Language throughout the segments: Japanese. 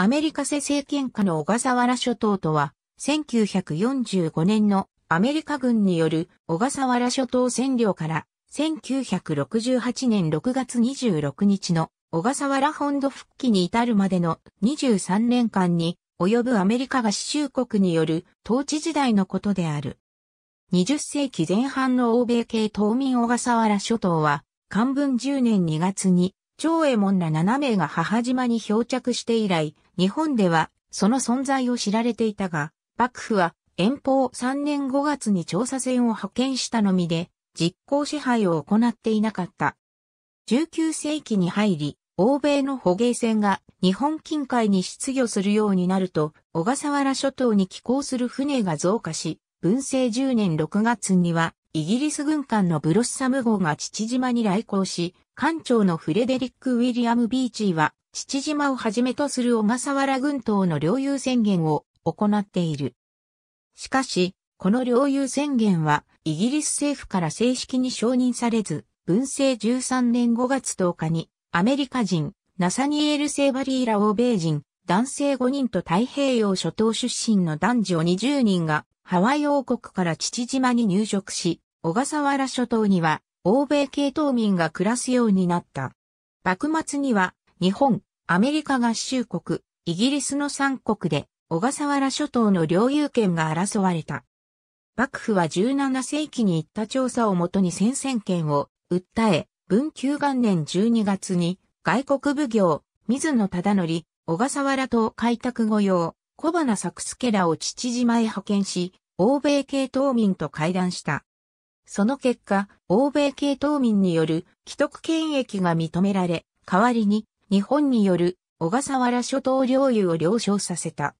アメリカ世政権下の小笠原諸島とは、1945年のアメリカ軍による小笠原諸島占領から1968年6月26日の小笠原本土復帰に至るまでの23年間に及ぶアメリカ合衆国による統治時代のことである。20世紀前半の欧米系島民小笠原諸島は、漢文10年2月に長右衛門ら7名が母島に漂着して以来、日本ではその存在を知られていたが、幕府は遠方3年5月に調査船を派遣したのみで、実効支配を行っていなかった。19世紀に入り、欧米の捕鯨船が日本近海に出魚するようになると、小笠原諸島に寄港する船が増加し、文政10年6月にはイギリス軍艦のブロッサム号が父島に来航し、艦長のフレデリック・ウィリアム・ビーチーは、父島をはじめとする小笠原軍島の領有宣言を行っている。しかし、この領有宣言は、イギリス政府から正式に承認されず、文政13年5月10日に、アメリカ人、ナサニエル・セーバリーら欧米人、男性5人と太平洋諸島出身の男女20人がハワイ王国から父島に入植し、小笠原諸島には欧米系島民が暮らすようになった。幕末には日本、アメリカ合衆国、イギリスの3国で小笠原諸島の領有権が争われた。幕府は17世紀に行った調査をもとに戦線権を訴え、文久元年12月に外国奉行、水野忠則、小笠原島開拓御用、小花作助らを父島へ派遣し、欧米系島民と会談した。その結果、欧米系島民による既得権益が認められ、代わりに日本による小笠原諸島領有を了承させた。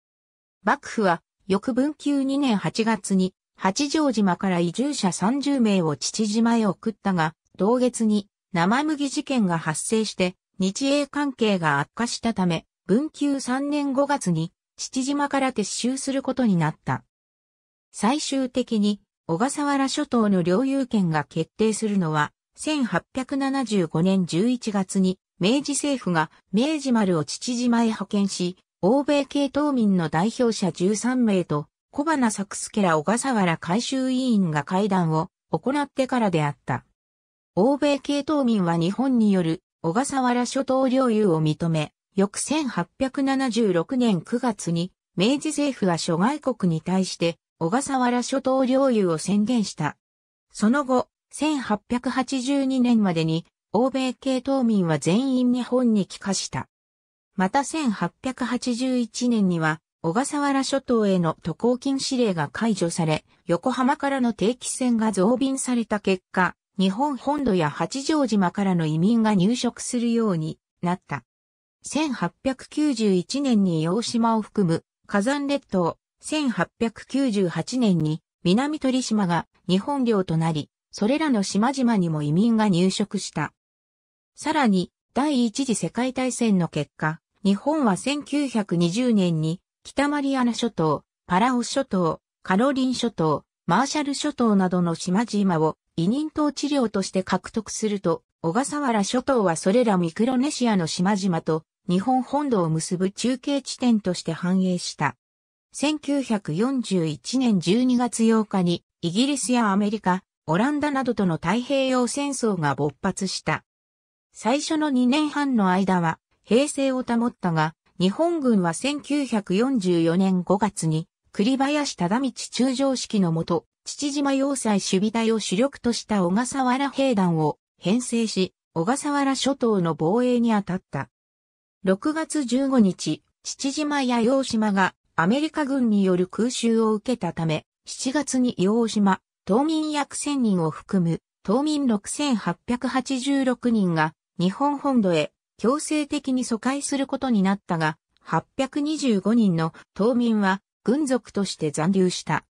幕府は翌文久2年8月に八丈島から移住者30名を父島へ送ったが、同月に生麦事件が発生して日英関係が悪化したため、文久3年5月に父島から撤収することになった。最終的に小笠原諸島の領有権が決定するのは1875年11月に明治政府が明治丸を父島へ派遣し、欧米系島民の代表者13名と小花サクスケラ小笠原改修委員が会談を行ってからであった。欧米系島民は日本による小笠原諸島領有を認め、翌1876年9月に、明治政府は諸外国に対して、小笠原諸島領有を宣言した。その後、1882年までに、欧米系島民は全員日本に帰化した。また1881年には、小笠原諸島への渡航禁止令が解除され、横浜からの定期船が増便された結果、日本本土や八丈島からの移民が入植するようになった。1891年に洋島を含む火山列島、1898年に南鳥島が日本領となり、それらの島々にも移民が入植した。さらに、第一次世界大戦の結果、日本は1920年に北マリアナ諸島、パラオ諸島、カロリン諸島、マーシャル諸島などの島々を移民島治療として獲得すると、小笠原諸島はそれらミクロネシアの島々と日本本土を結ぶ中継地点として繁栄した。1941年12月8日にイギリスやアメリカ、オランダなどとの太平洋戦争が勃発した。最初の2年半の間は平成を保ったが、日本軍は1944年5月に栗林忠道中将式のもと、父島要塞守備隊を主力とした小笠原兵団を編成し、小笠原諸島の防衛に当たった。6月15日、父島や洋島がアメリカ軍による空襲を受けたため、7月に洋島、島民約1000人を含む、島民6886人が日本本土へ強制的に疎開することになったが、825人の島民は軍属として残留した。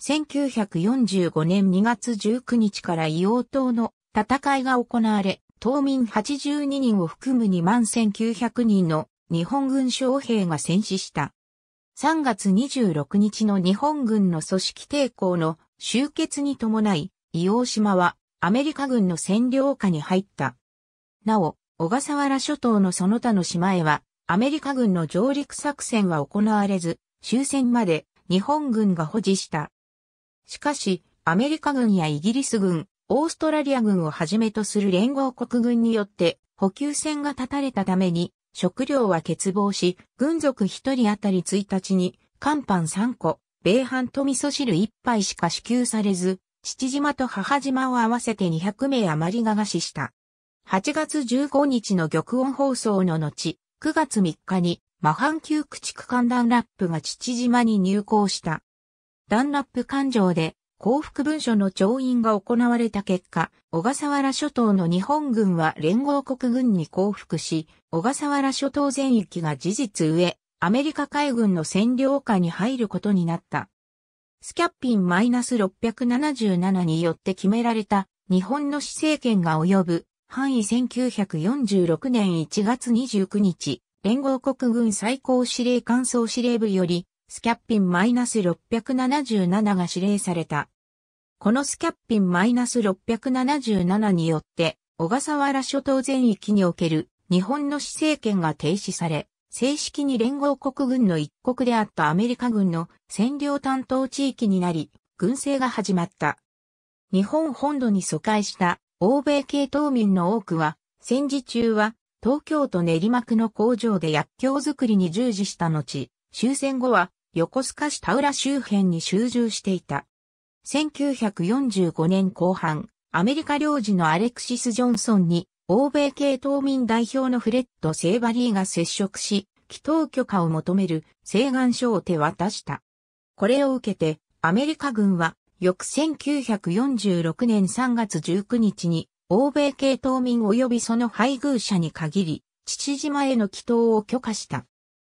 1945年2月19日から硫黄島の戦いが行われ、島民82人を含む2万1900人の日本軍将兵が戦死した。3月26日の日本軍の組織抵抗の終結に伴い、伊王島はアメリカ軍の占領下に入った。なお、小笠原諸島のその他の島へは、アメリカ軍の上陸作戦は行われず、終戦まで日本軍が保持した。しかし、アメリカ軍やイギリス軍、オーストラリア軍をはじめとする連合国軍によって補給線が立たれたために食料は欠乏し、軍属1人当たり1日に乾パン3個、米飯と味噌汁1杯しか支給されず、父島と母島を合わせて200名余りが餓死した。8月15日の玉音放送の後、9月3日に、マハン級駆逐艦ダンラップが父島に入港した。ダンラップ艦上で幸福文書の調印が行われた結果、小笠原諸島の日本軍は連合国軍に降伏し、小笠原諸島全域が事実上、アメリカ海軍の占領下に入ることになった。スキャッピン -677 によって決められた日本の市政権が及ぶ範囲1946年1月29日、連合国軍最高司令官総司令部よりスキャッピン -677 が指令された。このスキャッピン -677 によって、小笠原諸島全域における日本の施政権が停止され、正式に連合国軍の一国であったアメリカ軍の占領担当地域になり、軍政が始まった。日本本土に疎開した欧米系島民の多くは、戦時中は東京都練馬区の工場で薬莢作りに従事した後、終戦後は横須賀市田浦周辺に集中していた。1945年後半、アメリカ領事のアレクシス・ジョンソンに、欧米系島民代表のフレッド・セーバリーが接触し、祈祷許可を求める請願書を手渡した。これを受けて、アメリカ軍は、翌1946年3月19日に、欧米系島民及びその配偶者に限り、父島への祈祷を許可した。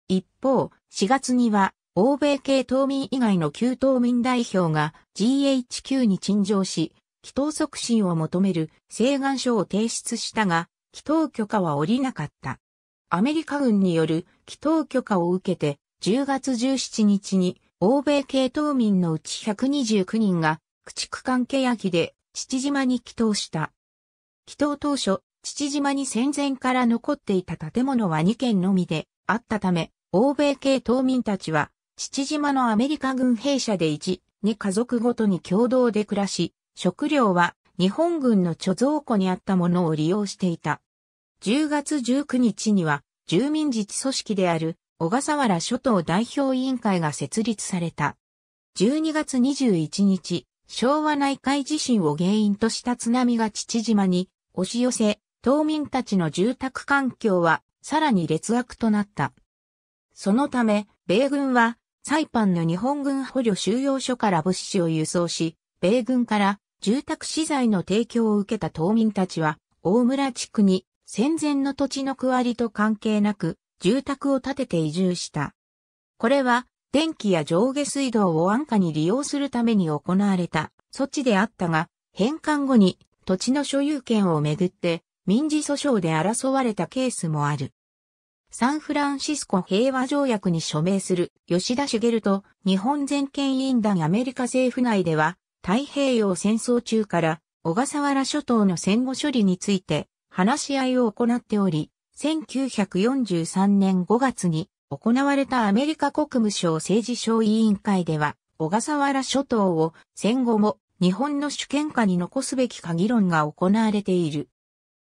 一方、4月には、欧米系島民以外の旧島民代表が GHQ に陳情し、祈祷促進を求める請願書を提出したが、祈祷許可は下りなかった。アメリカ軍による祈祷許可を受けて、10月17日に欧米系島民のうち129人が駆逐艦ケヤキで父島に祈祷した。祈祷当初、父島に戦前から残っていた建物は2軒のみであったため、欧米系島民たちは父島のアメリカ軍兵舎で1、2家族ごとに共同で暮らし、食料は日本軍の貯蔵庫にあったものを利用していた。10月19日には住民自治組織である小笠原諸島代表委員会が設立された。12月21日、昭和内海地震を原因とした津波が父島に押し寄せ、島民たちの住宅環境はさらに劣悪となった。そのため、米軍はサイパンの日本軍捕虜収容所から物資を輸送し、米軍から住宅資材の提供を受けた島民たちは、大村地区に戦前の土地の区割りと関係なく、住宅を建てて移住した。これは、電気や上下水道を安価に利用するために行われた措置であったが、返還後に土地の所有権をめぐって民事訴訟で争われたケースもある。サンフランシスコ平和条約に署名する吉田茂と日本全権委員団アメリカ政府内では太平洋戦争中から小笠原諸島の戦後処理について話し合いを行っており、1943年5月に行われたアメリカ国務省政治省委員会では小笠原諸島を戦後も日本の主権下に残すべきか議論が行われている。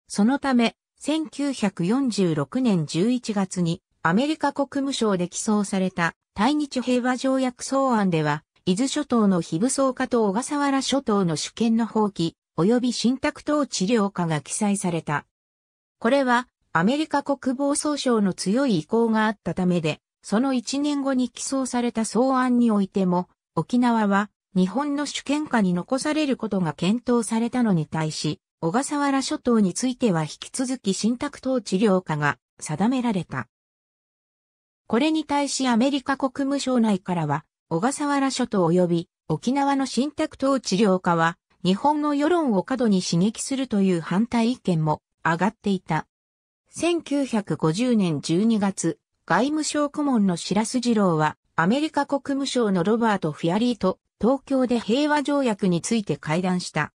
そのため、1946年11月にアメリカ国務省で起草された対日平和条約草案では、伊豆諸島の非武装化と小笠原諸島の主権の放棄、及び新宅等治療化が記載された。これは、アメリカ国防総省の強い意向があったためで、その1年後に起草された草案においても、沖縄は日本の主権下に残されることが検討されたのに対し、小笠原諸島については引き続き信託統治領下が定められた。これに対しアメリカ国務省内からは、小笠原諸島及び沖縄の信託統治領下は、日本の世論を過度に刺激するという反対意見も上がっていた。1950年12月、外務省顧問の白洲次郎は、アメリカ国務省のロバート・フィアリーと東京で平和条約について会談した。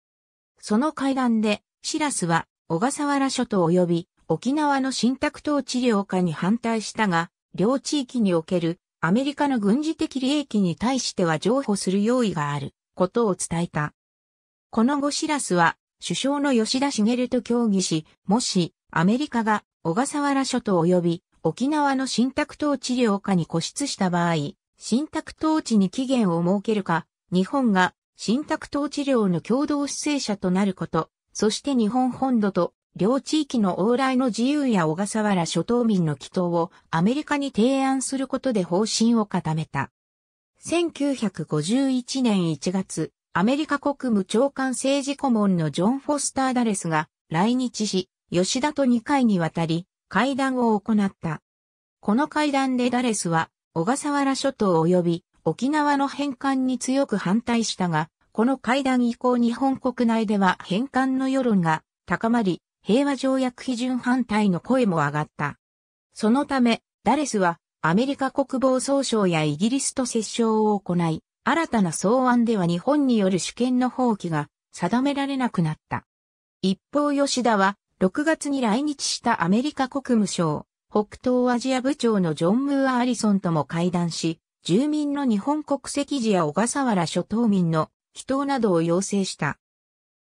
その海岸で、シラスは小笠原諸島及び沖縄の新宅統治領下に反対したが、両地域におけるアメリカの軍事的利益に対しては譲歩する用意があることを伝えた。この後シラスは首相の吉田茂と協議し、もしアメリカが小笠原諸島及び沖縄の新宅統治領下に固執した場合、新宅統治に期限を設けるか、日本が新宅統治領の共同姿政者となること、そして日本本土と両地域の往来の自由や小笠原諸島民の祈祷をアメリカに提案することで方針を固めた。1951年1月、アメリカ国務長官政治顧問のジョン・フォスター・ダレスが来日し、吉田と2回にわたり会談を行った。この会談でダレスは小笠原諸島及び沖縄の返還に強く反対したが、この会談以降日本国内では返還の世論が高まり、平和条約批准反対の声も上がった。そのため、ダレスはアメリカ国防総省やイギリスと折衝を行い、新たな草案では日本による主権の放棄が定められなくなった。一方吉田は、6月に来日したアメリカ国務省、北東アジア部長のジョン・ムーア・アリソンとも会談し、住民の日本国籍時や小笠原諸島民の帰祷などを要請した。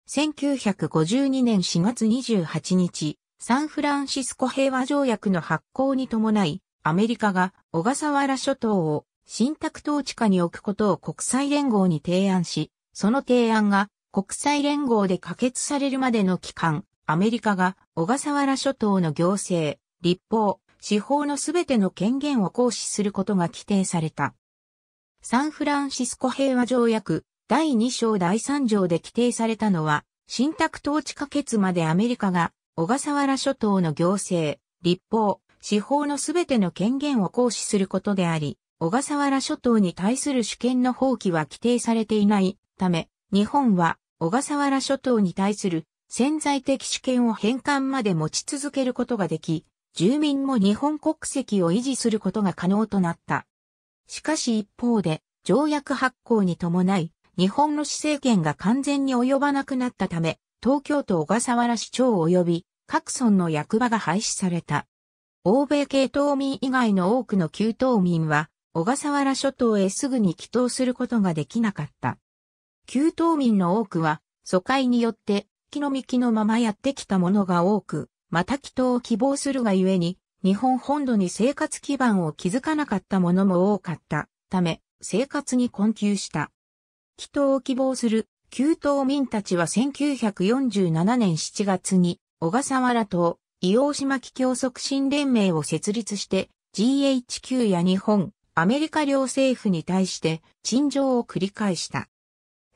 1952年4月28日、サンフランシスコ平和条約の発効に伴い、アメリカが小笠原諸島を新宅統治下に置くことを国際連合に提案し、その提案が国際連合で可決されるまでの期間、アメリカが小笠原諸島の行政、立法、司法のすべての権限を行使することが規定された。サンフランシスコ平和条約第2章第3条で規定されたのは、信託統治可決までアメリカが小笠原諸島の行政、立法、司法のすべての権限を行使することであり、小笠原諸島に対する主権の放棄は規定されていないため、日本は小笠原諸島に対する潜在的主権を返還まで持ち続けることができ、住民も日本国籍を維持することが可能となった。しかし一方で、条約発行に伴い、日本の市政権が完全に及ばなくなったため、東京都小笠原市長及び各村の役場が廃止された。欧米系島民以外の多くの旧島民は、小笠原諸島へすぐに帰島することができなかった。旧島民の多くは、疎開によって、木の幹のままやってきたものが多く、また祈祷を希望するがゆえに、日本本土に生活基盤を築かなかった者も多かったため、生活に困窮した。祈祷を希望する、旧島民たちは1947年7月に、小笠原島、伊黄島帰郷促進連盟を設立して、GHQ や日本、アメリカ両政府に対して陳情を繰り返した。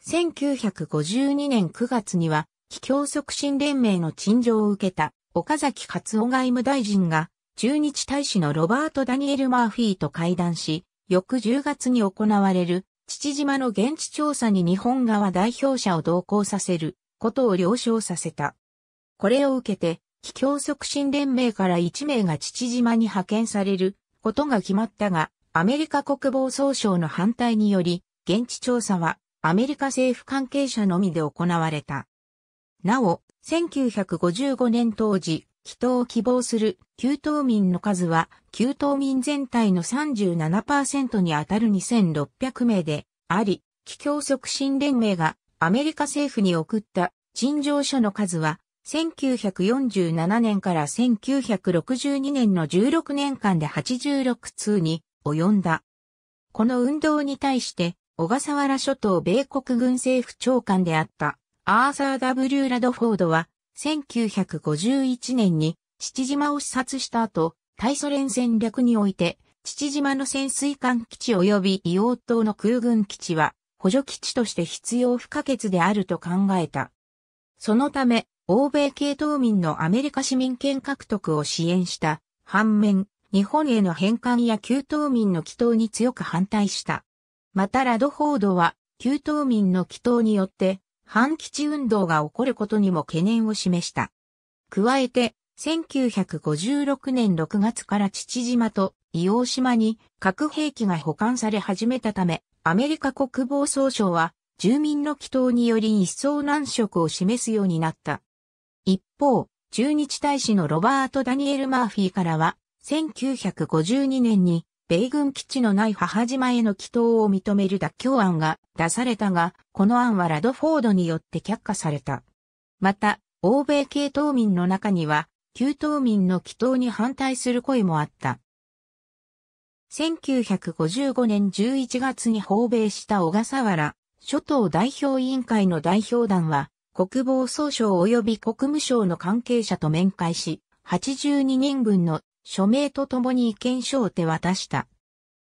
1952年9月には、帰郷促進連盟の陳情を受けた岡崎勝夫外務大臣が、駐日大使のロバート・ダニエル・マーフィーと会談し、翌10月に行われる、父島の現地調査に日本側代表者を同行させることを了承させた。これを受けて、気境促進連盟から1名が父島に派遣されることが決まったが、アメリカ国防総省の反対により、現地調査はアメリカ政府関係者のみで行われた。なお、1955年当時、祈祷を希望する旧島民の数は、旧島民全体の37%にあたる2600名であり、帰郷促進連盟がアメリカ政府に送った陳情書の数は、1947年から1962年の16年間で86通に及んだ。この運動に対して、小笠原諸島米国軍政府長官であったアーサー・ W・ ラドフォードは、1951年に父島を視察した後、対ソ連戦略において、父島の潜水艦基地及び硫黄島の空軍基地は、補助基地として必要不可欠であると考えた。そのため、欧米系島民のアメリカ市民権獲得を支援した、反面、日本への返還や旧島民の祈祷に強く反対した。またラドフォードは、旧島民の祈祷によって、反基地運動が起こることにも懸念を示した。加えて、1956年6月から父島と硫黄島に核兵器が保管され始めたため、アメリカ国防総省は住民の祈祷により一層難色を示すようになった。一方、駐日大使のロバート・ダニエル・マーフィーからは、1952年に米軍基地のない母島への帰投を認める妥協案が出されたが、この案はラドフォードによって却下された。また、欧米系島民の中には、旧島民の帰投に反対する声もあった。1955年11月に訪米した小笠原諸島代表委員会の代表団は、国防総省及び国務省の関係者と面会し、82人分の署名とともに意見書を手渡した。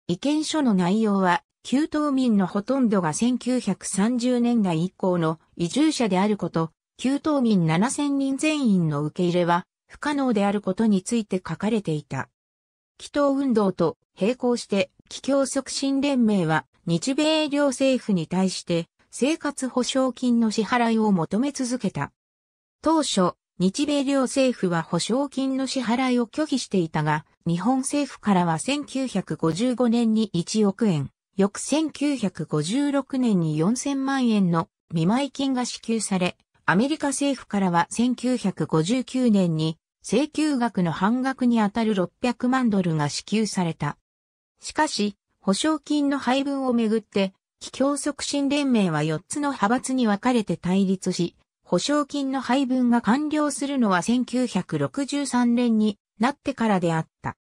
意見書の内容は、旧島民のほとんどが1930年代以降の移住者であること、旧島民7000人全員の受け入れは不可能であることについて書かれていた。祈祷運動と並行して、帰郷促進連盟は日米両政府に対して生活保障金の支払いを求め続けた。当初、日米両政府は保証金の支払いを拒否していたが、日本政府からは1955年に1億円、翌1956年に4000万円の見舞金が支給され、アメリカ政府からは1959年に請求額の半額にあたる600万ドルが支給された。しかし、保証金の配分をめぐって、気境促進連盟は4つの派閥に分かれて対立し、保証金の配分が完了するのは1963年になってからであった。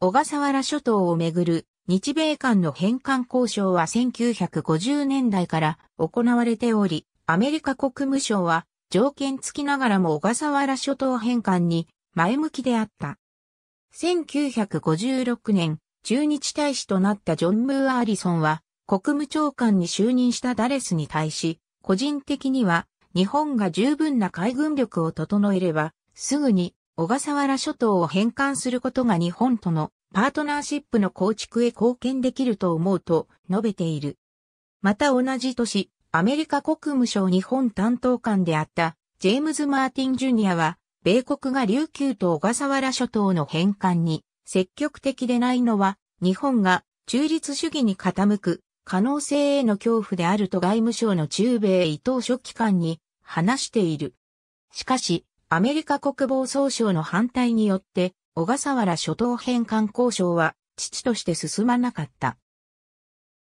小笠原諸島をめぐる日米間の返還交渉は1950年代から行われており、アメリカ国務省は条件付きながらも小笠原諸島返還に前向きであった。1956年、駐日大使となったジョン・ムーア・アリソンは、国務長官に就任したダレスに対し、個人的には日本が十分な海軍力を整えれば、すぐに小笠原諸島を返還することが日本とのパートナーシップの構築へ貢献できると思うと述べている。また同じ年、アメリカ国務省日本担当官であったジェームズ・マーティン・ジュニアは、米国が琉球と小笠原諸島の返還に積極的でないのは、日本が中立主義に傾く可能性への恐怖であると外務省の中米伊藤書記官に話している。しかし、アメリカ国防総省の反対によって、小笠原諸島返還交渉は、父として進まなかった。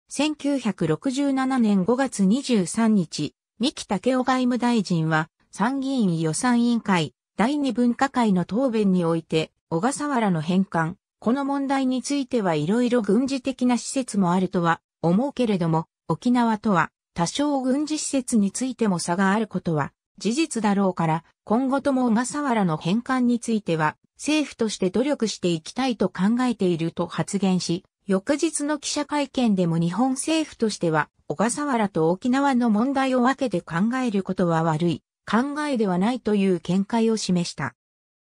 1967年5月23日、三木武夫外務大臣は、参議院予算委員会、第二分科会の答弁において、小笠原の返還、この問題についてはいろいろ軍事的な施設もあるとは思うけれども、沖縄とは多少軍事施設についても差があることは事実だろうから、今後とも小笠原の返還については、政府として努力していきたいと考えていると発言し、翌日の記者会見でも日本政府としては、小笠原と沖縄の問題を分けて考えることは悪い、考えではないという見解を示した。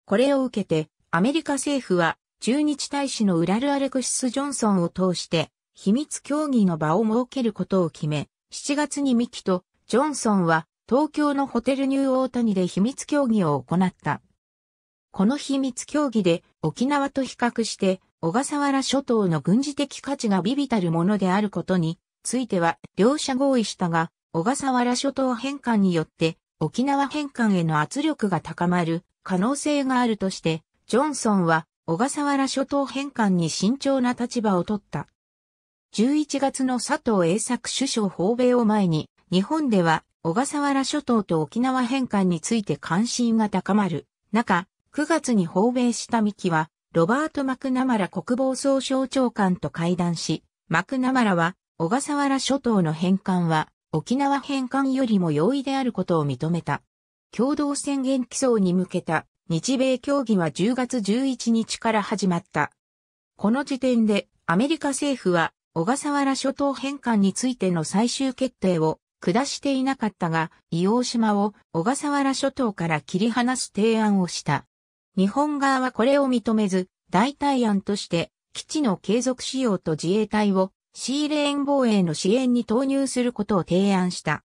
これを受けて、アメリカ政府は、駐日大使のウラル・アレクシス・ジョンソンを通して、秘密協議の場を設けることを決め、7月にミキとジョンソンは東京のホテルニューオータニで秘密協議を行った。この秘密協議で沖縄と比較して小笠原諸島の軍事的価値が微々たるものであることについては両者合意したが小笠原諸島返還によって沖縄返還への圧力が高まる可能性があるとしてジョンソンは小笠原諸島返還に慎重な立場を取った。11月の佐藤栄作首相訪米を前に、日本では小笠原諸島と沖縄返還について関心が高まる中、9月に訪米した三木は、ロバート・マクナマラ国防総省長官と会談し、マクナマラは、小笠原諸島の返還は、沖縄返還よりも容易であることを認めた。共同宣言起草に向けた日米協議は10月11日から始まった。この時点でアメリカ政府は小笠原諸島返還についての最終決定を下していなかったが、伊王島を小笠原諸島から切り離す提案をした。日本側はこれを認めず、代替案として基地の継続使用と自衛隊をシーレーン防衛の支援に投入することを提案した。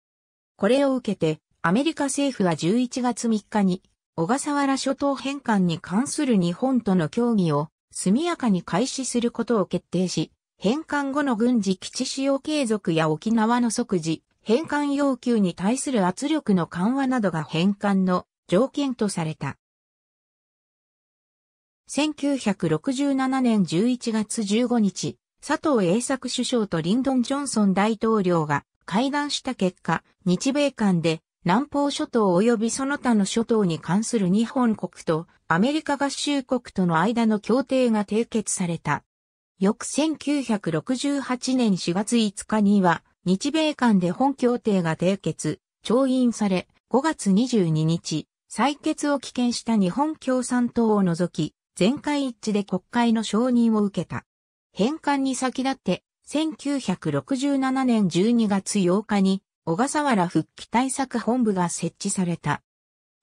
これを受けて、アメリカ政府は11月3日に小笠原諸島返還に関する日本との協議を速やかに開始することを決定し、返還後の軍事基地使用継続や沖縄の即時、返還要求に対する圧力の緩和などが返還の条件とされた。1967年11月15日、佐藤栄作首相とリンドン・ジョンソン大統領が会談した結果、日米間で南方諸島及びその他の諸島に関する日本国とアメリカ合衆国との間の協定が締結された。翌1968年4月5日には、日米間で本協定が締結、調印され、5月22日、採決を棄権した日本共産党を除き、全会一致で国会の承認を受けた。返還に先立って、1967年12月8日に、小笠原復帰対策本部が設置された。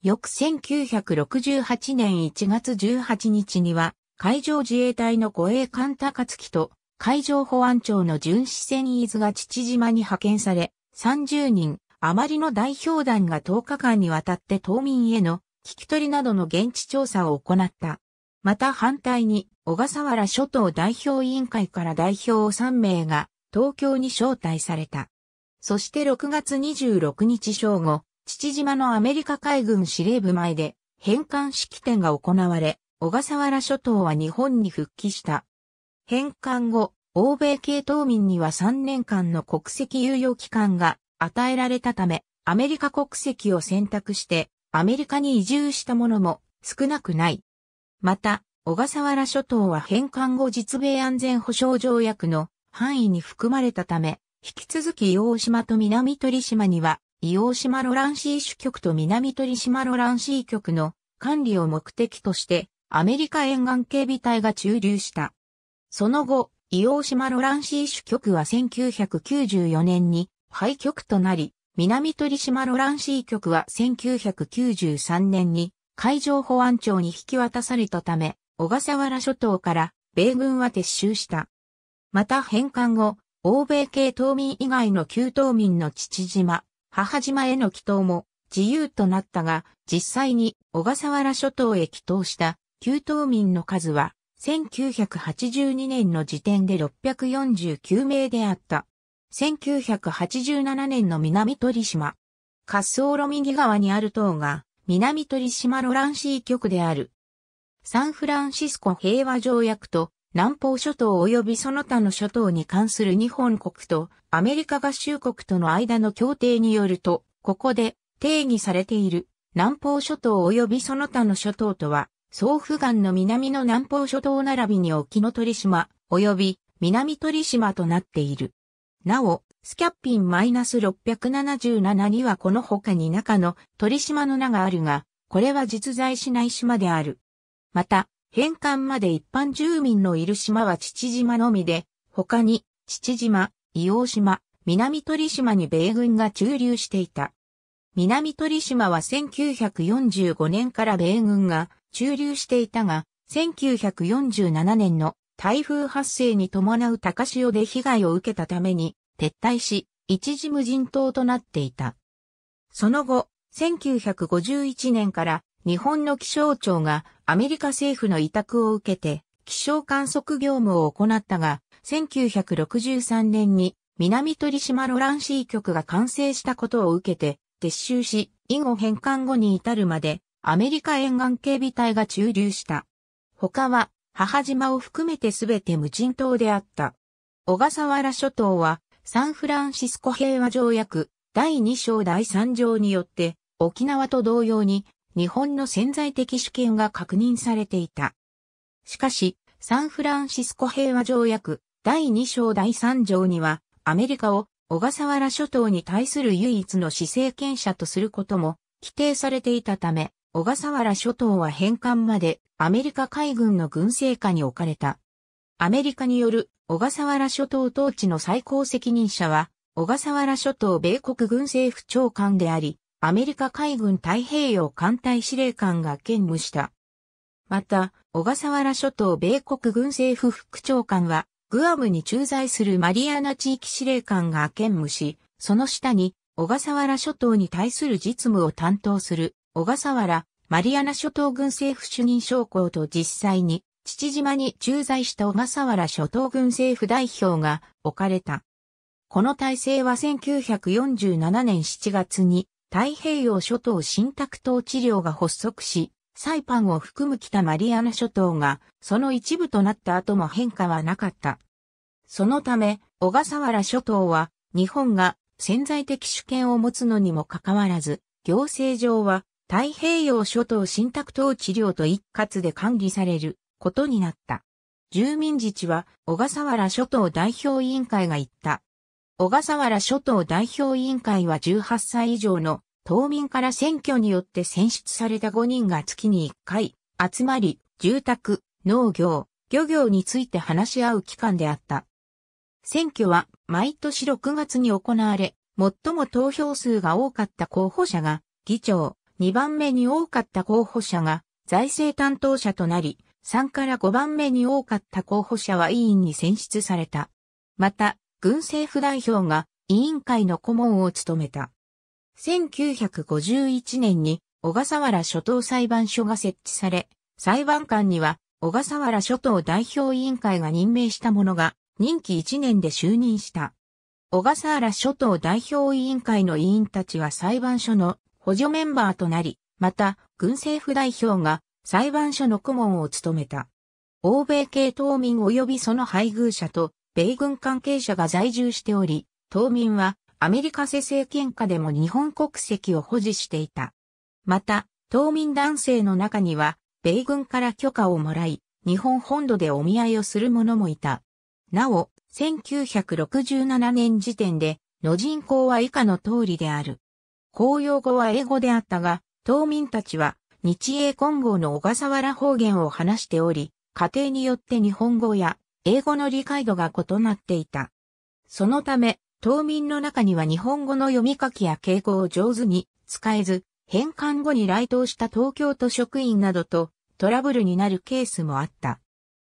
翌1968年1月18日には、海上自衛隊の護衛艦高月と海上保安庁の巡視船伊豆が父島に派遣され、30人余りの代表団が10日間にわたって島民への聞き取りなどの現地調査を行った。また反対に小笠原諸島代表委員会から代表3名が東京に招待された。そして6月26日正午、父島のアメリカ海軍司令部前で返還式典が行われ、小笠原諸島は日本に復帰した。返還後、欧米系島民には3年間の国籍猶予期間が与えられたため、アメリカ国籍を選択して、アメリカに移住した者も少なくない。また、小笠原諸島は返還後実米安全保障条約の範囲に含まれたため、引き続き洋島と南鳥島には、洋島ロランシー主局と南鳥島ロランシー局の管理を目的として、アメリカ沿岸警備隊が駐留した。その後、伊黄島ロランシー支局は1994年に廃局となり、南鳥島ロランシー局は1993年に海上保安庁に引き渡されたため、小笠原諸島から米軍は撤収した。また返還後、欧米系島民以外の旧島民の父島、母島への帰島も自由となったが、実際に小笠原諸島へ帰島した旧島民の数は、1982年の時点で649名であった。1987年の南鳥島。滑走路右側にある島が、南鳥島ロランシー局である。サンフランシスコ平和条約と、南方諸島及びその他の諸島に関する日本国とアメリカ合衆国との間の協定によると、ここで定義されている南方諸島及びその他の諸島とは総府岸の南の南方諸島並びに沖の鳥島、及び南鳥島となっている。なお、スキャッピン -677 にはこの他に中の鳥島の名があるが、これは実在しない島である。また、返還まで一般住民のいる島は父島のみで、他に、父島、伊王島、南鳥島に米軍が駐留していた。南鳥島は1945年から米軍が駐留していたが、1947年の台風発生に伴う高潮で被害を受けたために撤退し、一時無人島となっていた。その後、1951年から日本の気象庁がアメリカ政府の委託を受けて気象観測業務を行ったが、1963年に南鳥島ロランシー局が完成したことを受けて撤収し、以後返還後に至るまで、アメリカ沿岸警備隊が駐留した。他は、母島を含めてすべて無人島であった。小笠原諸島は、サンフランシスコ平和条約第2章第3条によって、沖縄と同様に、日本の潜在的主権が確認されていた。しかし、サンフランシスコ平和条約第2章第3条には、アメリカを小笠原諸島に対する唯一の市政権者とすることも規定されていたため、小笠原諸島は返還までアメリカ海軍の軍政下に置かれた。アメリカによる小笠原諸島統治の最高責任者は、小笠原諸島米国軍政府長官であり、アメリカ海軍太平洋艦隊司令官が兼務した。また、小笠原諸島米国軍政府副長官は、グアムに駐在するマリアナ地域司令官が兼務し、その下に小笠原諸島に対する実務を担当する小笠原マリアナ諸島軍政府主任将校と実際に父島に駐在した小笠原諸島軍政府代表が置かれた。この体制は1947年7月に太平洋諸島新宅島治療が発足し、サイパンを含む北マリアナ諸島が、その一部となった後も変化はなかった。そのため、小笠原諸島は、日本が潜在的主権を持つのにもかかわらず、行政上は、太平洋諸島信託等治療と一括で管理されることになった。住民自治は小笠原諸島代表委員会が言った。小笠原諸島代表委員会は18歳以上の島民から選挙によって選出された5人が月に1回集まり、住宅、農業、漁業について話し合う期間であった。選挙は毎年6月に行われ、最も投票数が多かった候補者が議長、2番目に多かった候補者が財政担当者となり、3から5番目に多かった候補者は委員に選出された。また、軍政府代表が委員会の顧問を務めた。1951年に小笠原諸島裁判所が設置され、裁判官には小笠原諸島代表委員会が任命した者が任期1年で就任した。小笠原諸島代表委員会の委員たちは裁判所の補助メンバーとなり、また軍政府代表が裁判所の顧問を務めた。欧米系島民及びその配偶者と米軍関係者が在住しており、島民はアメリカ世政権下でも日本国籍を保持していた。また、島民男性の中には、米軍から許可をもらい、日本本土でお見合いをする者もいた。なお、1967年時点で、の人口は以下の通りである。公用語は英語であったが、島民たちは日英混合の小笠原方言を話しており、家庭によって日本語や英語の理解度が異なっていた。そのため、島民の中には日本語の読み書きや敬語を上手に使えず、返還後に来島した東京都職員などとトラブルになるケースもあった。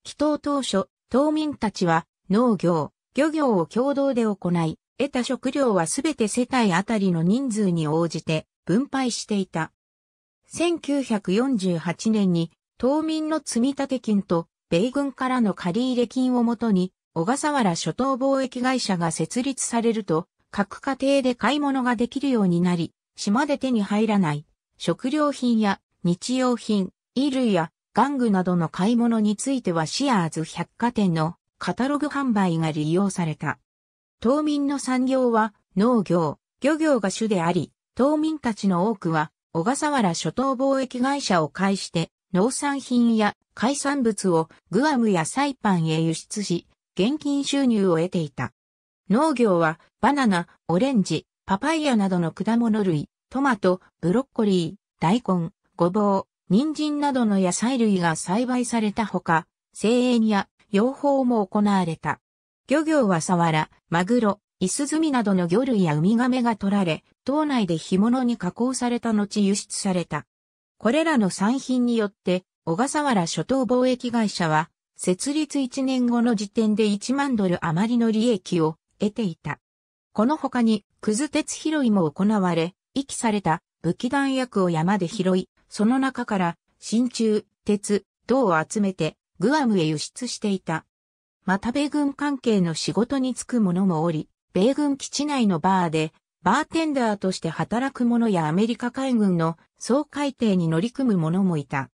祈祷当初、島民たちは農業、漁業を共同で行い、得た食料はすべて世帯あたりの人数に応じて分配していた。1948年に島民の積立金と米軍からの借入金をもとに小笠原諸島貿易会社が設立されると、各家庭で買い物ができるようになり、島で手に入らない食料品や日用品、衣類や玩具などの買い物についてはシアーズ百貨店のカタログ販売が利用された。島民の産業は農業、漁業が主であり、島民たちの多くは小笠原諸島貿易会社を介して農産品や海産物をグアムやサイパンへ輸出し、現金収入を得ていた。農業はバナナ、オレンジ、パパイヤなどの果物類、トマト、ブロッコリー、大根、ごぼう、人参などの野菜類が栽培されたほか、生塩や養蜂も行われた。漁業はサワラ、マグロ、イスズミなどの魚類やウミガメが取られ、島内で干物に加工された後輸出された。これらの産品によって、小笠原諸島貿易会社は、設立1年後の時点で1万ドル余りの利益を得ていた。この他に、くず鉄拾いも行われ、遺棄された武器弾薬を山で拾い、その中から真鍮、鉄、銅を集めてグアムへ輸出していた。また米軍関係の仕事に就く者もおり、米軍基地内のバーで、バーテンダーとして働く者やアメリカ海軍の総海艇に乗り組む者もいた。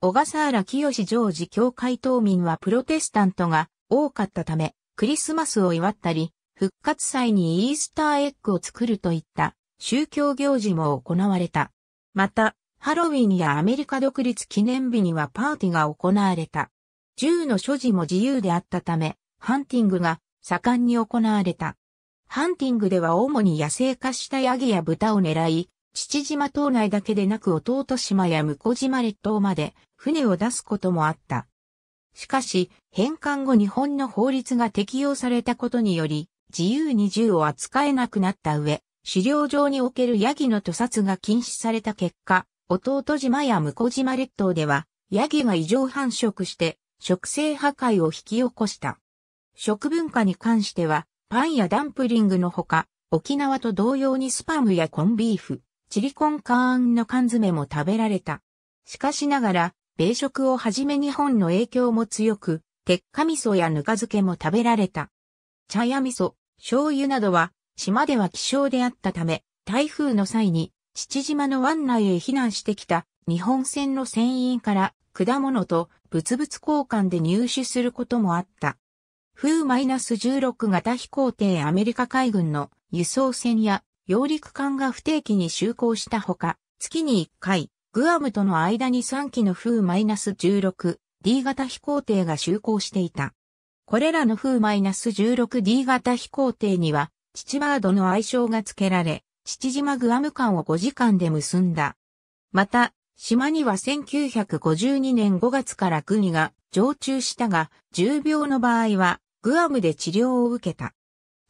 小笠原清常時教会島民はプロテスタントが多かったため、クリスマスを祝ったり、復活祭にイースターエッグを作るといった宗教行事も行われた。また、ハロウィンやアメリカ独立記念日にはパーティーが行われた。銃の所持も自由であったため、ハンティングが盛んに行われた。ハンティングでは主に野生化したヤギや豚を狙い、父島島内だけでなく弟島や向島列島まで船を出すこともあった。しかし、返還後日本の法律が適用されたことにより、自由に銃を扱えなくなった上、狩猟場におけるヤギの屠殺が禁止された結果、弟島や向島列島では、ヤギが異常繁殖して、食生破壊を引き起こした。食文化に関しては、パンやダンプリングのほか、沖縄と同様にスパムやコンビーフ、チリコンカーンの缶詰も食べられた。しかしながら、米食をはじめ日本の影響も強く、鉄火味噌やぬか漬けも食べられた。茶や味噌、醤油などは、島では希少であったため、台風の際に、父島の湾内へ避難してきた日本船の船員から果物と物々交換で入手することもあった。風 -16 型飛行艇アメリカ海軍の輸送船や揚陸艦が不定期に就航したほか、月に1回、グアムとの間に3機の風 -16D 型飛行艇が就航していた。これらの風 -16D 型飛行艇には、チチバードの愛称が付けられ、父島グアム艦を5時間で結んだ。また、島には1952年5月から国が常駐したが、重病の場合は、グアムで治療を受けた。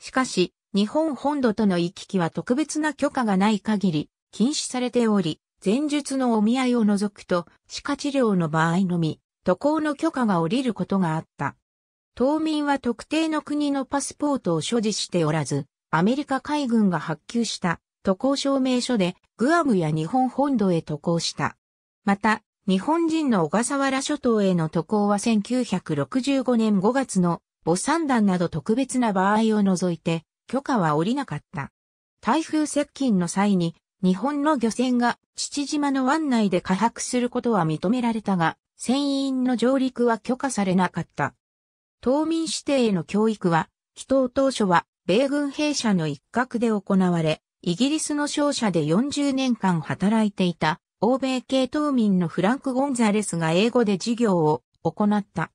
しかし、日本本土との行き来は特別な許可がない限り禁止されており、前述のお見合いを除くと、歯科治療の場合のみ、渡航の許可が下りることがあった。島民は特定の国のパスポートを所持しておらず、アメリカ海軍が発給した渡航証明書でグアムや日本本土へ渡航した。また、日本人の小笠原諸島への渡航は1965年5月の母産団など特別な場合を除いて許可は下りなかった。台風接近の際に、日本の漁船が父島の湾内で加泊することは認められたが、船員の上陸は許可されなかった。島民指定への教育は、祈祷当初は米軍兵舎の一角で行われ、イギリスの商社で40年間働いていた欧米系島民のフランク・ゴンザレスが英語で授業を行った。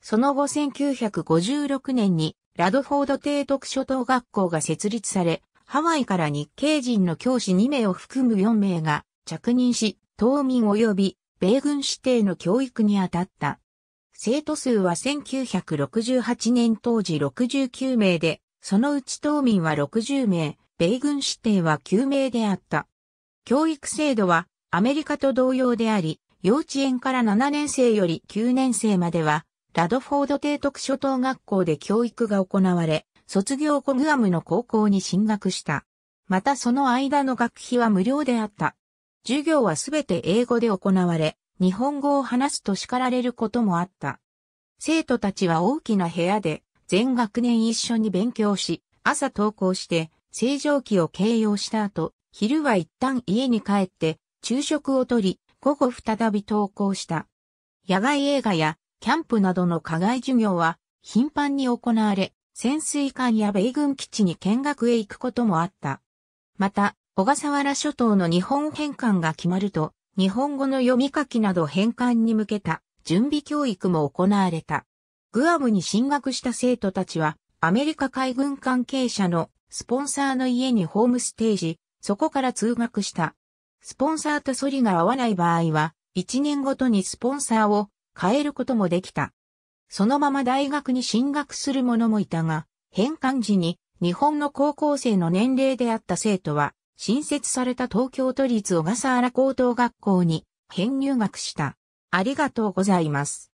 その後1956年にラドフォード提督諸島学校が設立され、ハワイから日系人の教師2名を含む4名が着任し、島民及び米軍指定の教育に当たった。生徒数は1968年当時69名で、そのうち島民は60名、米軍指定は9名であった。教育制度はアメリカと同様であり、幼稚園から7年生より9年生まではラドフォード提督諸島学校で教育が行われ、卒業後グアムの高校に進学した。またその間の学費は無料であった。授業はすべて英語で行われ、日本語を話すと叱られることもあった。生徒たちは大きな部屋で全学年一緒に勉強し、朝登校して正常期を形容した後、昼は一旦家に帰って昼食をとり、午後再び登校した。野外映画やキャンプなどの課外授業は頻繁に行われ、潜水艦や米軍基地に見学へ行くこともあった。また、小笠原諸島の日本返還が決まると、日本語の読み書きなど返還に向けた準備教育も行われた。グアムに進学した生徒たちは、アメリカ海軍関係者のスポンサーの家にホームステージ、そこから通学した。スポンサーと反りが合わない場合は、1年ごとにスポンサーを変えることもできた。そのまま大学に進学する者もいたが、返還時に日本の高校生の年齢であった生徒は、新設された東京都立小笠原高等学校に編入学した。ありがとうございます。